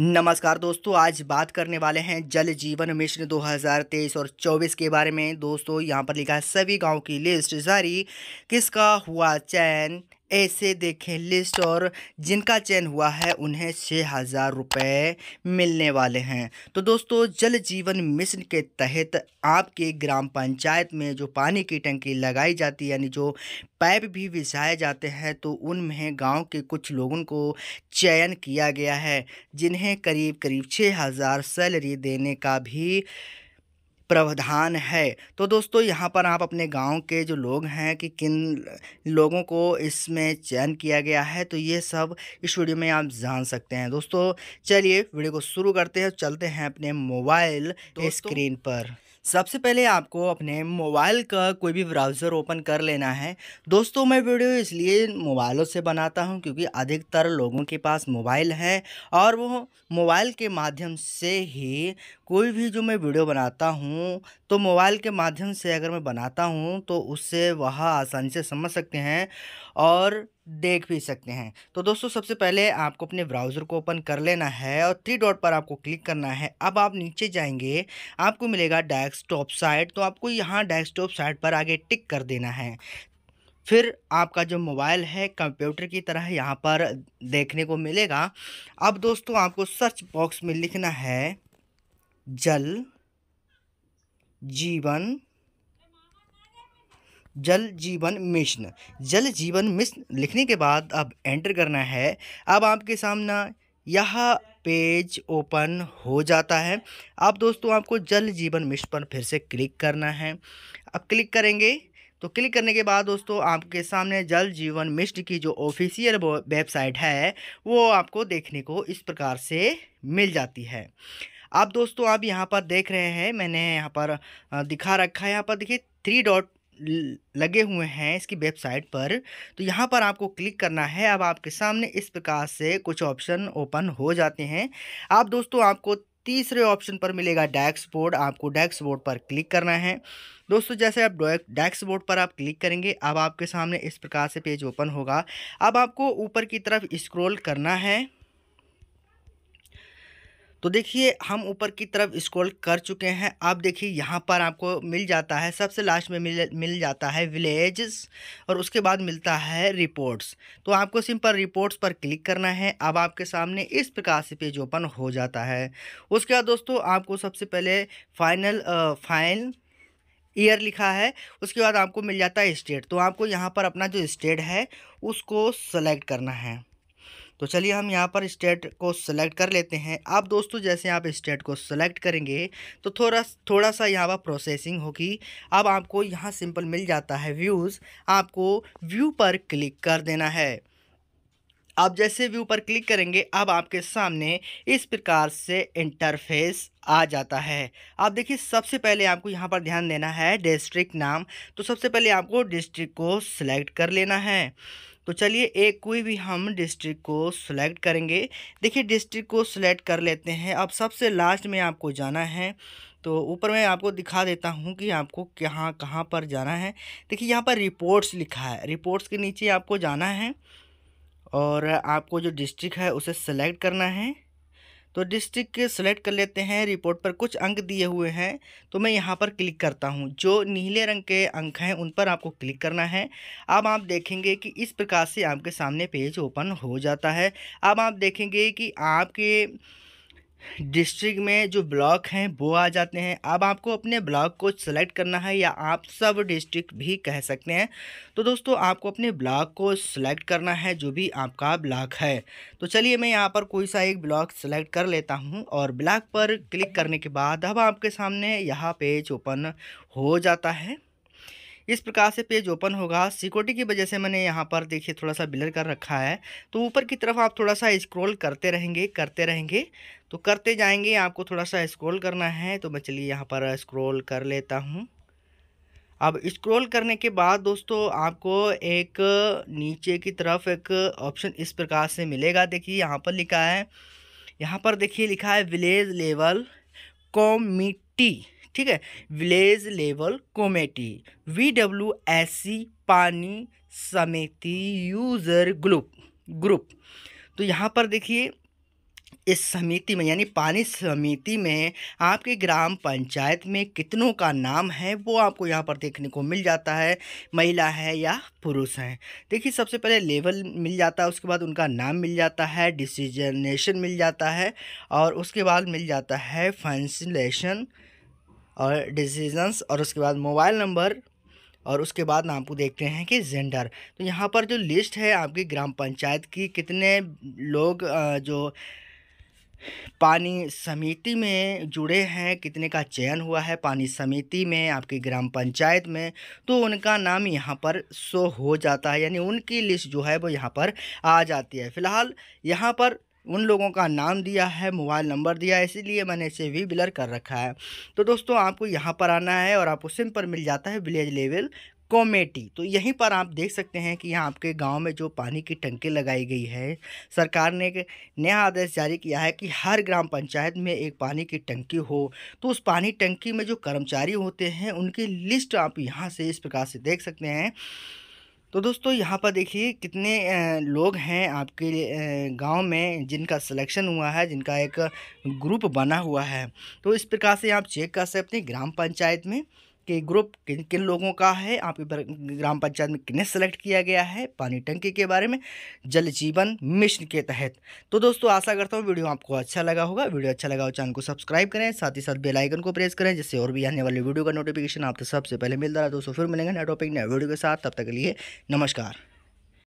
नमस्कार दोस्तों आज बात करने वाले हैं जल जीवन मिशन 2023 और 24 के बारे में दोस्तों यहां पर लिखा है सभी गांव की लिस्ट जारी किसका हुआ चयन ऐसे देखें लिस्ट और जिनका चयन हुआ है उन्हें छः हज़ार रुपये मिलने वाले हैं तो दोस्तों जल जीवन मिशन के तहत आपके ग्राम पंचायत में जो पानी की टंकी लगाई जाती है यानी जो पाइप भी बिछाए जाते हैं तो उनमें गांव के कुछ लोगों को चयन किया गया है जिन्हें करीब करीब छः हज़ार सैलरी देने का भी प्रावधान है तो दोस्तों यहाँ पर आप अपने गांव के जो लोग हैं कि किन लोगों को इसमें चयन किया गया है तो ये सब इस वीडियो में आप जान सकते हैं दोस्तों चलिए वीडियो को शुरू करते हैं चलते हैं अपने मोबाइल स्क्रीन पर सबसे पहले आपको अपने मोबाइल का कोई भी ब्राउज़र ओपन कर लेना है दोस्तों मैं वीडियो इसलिए मोबाइलों से बनाता हूं क्योंकि अधिकतर लोगों के पास मोबाइल है और वो मोबाइल के माध्यम से ही कोई भी जो मैं वीडियो बनाता हूं तो मोबाइल के माध्यम से अगर मैं बनाता हूं तो उससे वह आसानी से समझ सकते हैं और देख भी सकते हैं तो दोस्तों सबसे पहले आपको अपने ब्राउज़र को ओपन कर लेना है और थ्री डॉट पर आपको क्लिक करना है अब आप नीचे जाएंगे आपको मिलेगा डेस्कटॉप साइट तो आपको यहाँ डेस्कटॉप साइट पर आगे टिक कर देना है फिर आपका जो मोबाइल है कंप्यूटर की तरह यहाँ पर देखने को मिलेगा अब दोस्तों आपको सर्च बॉक्स में लिखना है जल जीवन जल जीवन मिशन जल जीवन मिशन लिखने के बाद अब एंटर करना है अब आपके सामना यह पेज ओपन हो जाता है अब दोस्तों आपको जल जीवन मिशन पर फिर से क्लिक करना है अब क्लिक करेंगे तो क्लिक करने के बाद दोस्तों आपके सामने जल जीवन मिशन की जो ऑफिशियल वेबसाइट है वो आपको देखने को इस प्रकार से मिल जाती है आप दोस्तों आप यहाँ पर देख रहे हैं मैंने यहाँ पर दिखा रखा है यहाँ पर देखिए थ्री डॉट लगे हुए हैं इसकी वेबसाइट पर तो यहाँ पर आपको क्लिक करना है अब आपके सामने इस प्रकार से कुछ ऑप्शन ओपन हो जाते हैं आप दोस्तों आपको तीसरे ऑप्शन पर मिलेगा डैक्सबोर्ड आपको डैक्सबोर्ड पर क्लिक करना है दोस्तों जैसे आप डैक्सबोर्ड पर आप क्लिक करेंगे अब आपके सामने इस प्रकार से पेज ओपन होगा अब आपको ऊपर की तरफ स्क्रॉल करना है तो देखिए हम ऊपर की तरफ स्क्रॉल कर चुके हैं आप देखिए यहाँ पर आपको मिल जाता है सबसे लास्ट में मिल मिल जाता है विलेज और उसके बाद मिलता है रिपोर्ट्स तो आपको सिंपल रिपोर्ट्स पर क्लिक करना है अब आपके सामने इस प्रकार से पेज ओपन हो जाता है उसके बाद दोस्तों आपको सबसे पहले फाइनल फाइन ईयर लिखा है उसके बाद आपको मिल जाता है स्टेट तो आपको यहाँ पर अपना जो स्टेट है उसको सेलेक्ट करना है तो चलिए हम यहाँ पर स्टेट को सिलेक्ट कर लेते हैं आप दोस्तों जैसे आप स्टेट को सिलेक्ट करेंगे तो थोड़ा थोड़ा सा यहाँ पर प्रोसेसिंग होगी अब आपको यहाँ सिंपल मिल जाता है व्यूज़ आपको व्यू पर क्लिक कर देना है आप जैसे व्यू पर क्लिक करेंगे अब आपके सामने इस प्रकार से इंटरफेस आ जाता है आप देखिए सबसे पहले आपको यहाँ पर ध्यान देना है डिस्ट्रिक्ट नाम तो सबसे पहले आपको डिस्ट्रिक्ट को सिलेक्ट कर लेना है तो चलिए एक कोई भी हम डिस्ट्रिक्ट को सिलेक्ट करेंगे देखिए डिस्ट्रिक्ट को सिलेक्ट कर लेते हैं अब सबसे लास्ट में आपको जाना है तो ऊपर मैं आपको दिखा देता हूँ कि आपको कहाँ कहाँ पर जाना है देखिए यहाँ पर रिपोर्ट्स लिखा है रिपोर्ट्स के नीचे आपको जाना है और आपको जो डिस्ट्रिक्ट है उसे सेलेक्ट करना है तो डिस्ट्रिक्ट सेलेक्ट कर लेते हैं रिपोर्ट पर कुछ अंक दिए हुए हैं तो मैं यहाँ पर क्लिक करता हूँ जो नीले रंग के अंक हैं उन पर आपको क्लिक करना है अब आप देखेंगे कि इस प्रकार से आपके सामने पेज ओपन हो जाता है अब आप देखेंगे कि आपके डिस्ट्रिक्ट में जो ब्लॉक हैं वो आ जाते हैं अब आपको अपने ब्लॉक को सेलेक्ट करना है या आप सब डिस्ट्रिक्ट भी कह सकते हैं तो दोस्तों आपको अपने ब्लॉक को सेलेक्ट करना है जो भी आपका ब्लॉक है तो चलिए मैं यहाँ पर कोई सा एक ब्लॉक सेलेक्ट कर लेता हूँ और ब्लॉक पर क्लिक करने के बाद अब आपके सामने यहाँ पेज ओपन हो जाता है इस प्रकार से पेज ओपन होगा सिक्योरिटी की वजह से मैंने यहाँ पर देखिए थोड़ा सा बिलर कर रखा है तो ऊपर की तरफ आप थोड़ा सा स्क्रॉल करते रहेंगे करते रहेंगे तो करते जाएंगे आपको थोड़ा सा स्क्रॉल करना है तो मैं चलिए यहाँ पर स्क्रॉल कर लेता हूँ अब स्क्रॉल करने के बाद दोस्तों आपको एक नीचे की तरफ एक ऑप्शन इस प्रकार से मिलेगा देखिए यहाँ पर लिखा है यहाँ पर देखिए लिखा है विलेज लेवल कॉमिटी ठीक है village level committee V W S C पानी समिति यूज़र ग्रुप ग्रुप तो यहाँ पर देखिए इस समिति में यानी पानी समिति में आपके ग्राम पंचायत में कितनों का नाम है वो आपको यहाँ पर देखने को मिल जाता है महिला है या पुरुष हैं देखिए सबसे पहले लेवल मिल जाता है उसके बाद उनका नाम मिल जाता है डिसीजनेशन मिल जाता है और उसके बाद मिल जाता है फंसलेशन और डिसीजंस और उसके बाद मोबाइल नंबर और उसके बाद आपको देखते हैं कि जेंडर तो यहाँ पर जो लिस्ट है आपकी ग्राम पंचायत की कितने लोग जो पानी समिति में जुड़े हैं कितने का चयन हुआ है पानी समिति में आपकी ग्राम पंचायत में तो उनका नाम यहाँ पर शो हो जाता है यानी उनकी लिस्ट जो है वो यहाँ पर आ जाती है फिलहाल यहाँ पर उन लोगों का नाम दिया है मोबाइल नंबर दिया है इसीलिए मैंने इसे भी ब्लर कर रखा है तो दोस्तों आपको यहाँ पर आना है और आपको सिम पर मिल जाता है विलेज लेवल कॉमेटी तो यहीं पर आप देख सकते हैं कि यहाँ आपके गांव में जो पानी की टंकी लगाई गई है सरकार ने एक नया आदेश जारी किया है कि हर ग्राम पंचायत में एक पानी की टंकी हो तो उस पानी टंकी में जो कर्मचारी होते हैं उनकी लिस्ट आप यहाँ से इस प्रकार से देख सकते हैं तो दोस्तों यहाँ पर देखिए कितने लोग हैं आपके गांव में जिनका सिलेक्शन हुआ है जिनका एक ग्रुप बना हुआ है तो इस प्रकार से आप चेक कर सकते हैं ग्राम पंचायत में कि ग्रुप किन किन लोगों का है आपके ग्राम पंचायत में किन्हें सेलेक्ट किया गया है पानी टंकी के बारे में जल जीवन मिशन के तहत तो दोस्तों आशा करता हूँ वीडियो आपको अच्छा लगा होगा वीडियो अच्छा लगा हो चैनल को सब्सक्राइब करें साथ ही साथ बेल आइकन को प्रेस करें जिससे और भी आने वाले वीडियो का नोटिफिकेशन आपको सबसे पहले मिल रहा है दोस्तों फिर मिलेंगे नया टॉपिक नया वीडियो के साथ तब तक के लिए नमस्कार